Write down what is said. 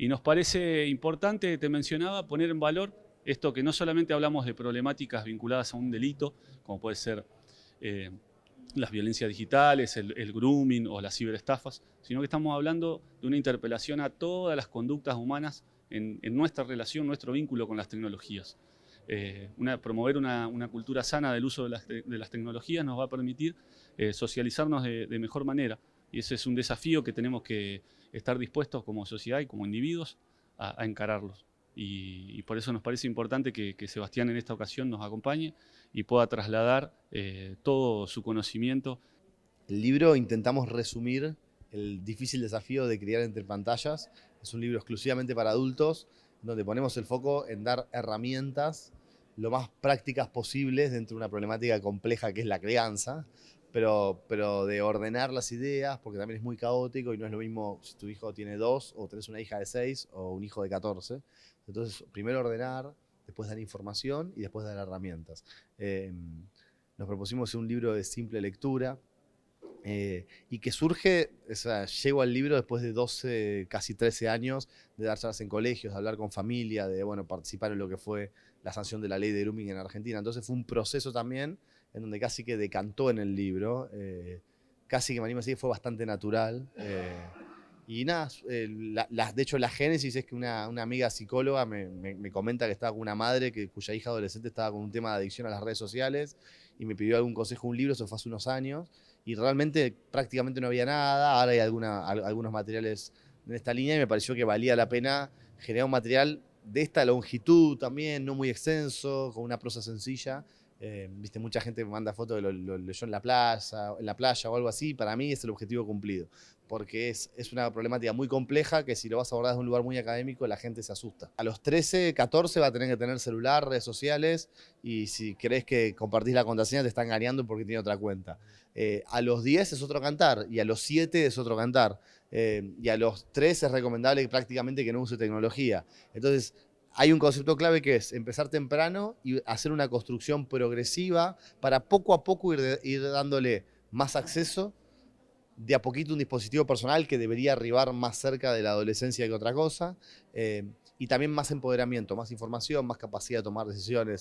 Y nos parece importante, te mencionaba, poner en valor esto que no solamente hablamos de problemáticas vinculadas a un delito, como puede ser eh, las violencias digitales, el, grooming o las ciberestafas, sino que estamos hablando de una interpelación a todas las conductas humanas en, nuestra relación, nuestro vínculo con las tecnologías. Eh, una, promover una, cultura sana del uso de las, tecnologías nos va a permitir eh, socializarnos de, de mejor manera. Y ese es un desafío que tenemos que, estar dispuestos como sociedad y como individuos a, encararlos. Y, por eso nos parece importante que, Sebastián en esta ocasión nos acompañe y pueda trasladar eh, todo su conocimiento. El libro intentamos resumir el difícil desafío de criar entre pantallas. Es un libro exclusivamente para adultos, donde ponemos el foco en dar herramientas lo más prácticas posibles dentro de una problemática compleja que es la crianza pero, pero de ordenar las ideas, porque también es muy caótico y no es lo mismo si tu hijo tiene dos o tenés una hija de seis o un hijo de catorce. Entonces, primero ordenar, después dar información y después dar herramientas. Em, nos propusimos un libro de simple lectura eh, y que surge, o sea, llego al libro después de 12, casi 13 años de dar charlas en colegios, de hablar con familia, de bueno, participar en lo que fue la sanción de la ley de grooming en Argentina. Entonces fue un proceso también en donde casi que decantó en el libro. Eh, casi que me animo a fue bastante natural. Eh, y nada, eh, de hecho la génesis es que una, una amiga psicóloga me, me, comenta que estaba con una madre que, cuya hija adolescente estaba con un tema de adicción a las redes sociales y me pidió algún consejo, un libro, eso fue hace unos años. Y realmente prácticamente no había nada, ahora hay algunos materiales en esta línea y me pareció que valía la pena generar un material de esta longitud también, no muy extenso, con una prosa sencilla, eh, viste, mucha gente manda fotos de lo, leyó en la plaza, en la playa o algo así. Para mí es el objetivo cumplido, porque es, una problemática muy compleja que si lo vas a abordar desde un lugar muy académico, la gente se asusta. A los 13, 14 va a tener que tener celular, redes sociales, y si crees que compartís la contraseña te están engañando porque tiene otra cuenta. Eh, a los 10 es otro cantar, y a los 7 es otro cantar. Eh, y a los 3 es recomendable prácticamente que no use tecnología. Entonces, hay un concepto clave que es empezar temprano y hacer una construcción progresiva para poco a poco ir, dándole más acceso de a poquito un dispositivo personal que debería arribar más cerca de la adolescencia que otra cosa, eh, y también más empoderamiento, más información, más capacidad de tomar decisiones,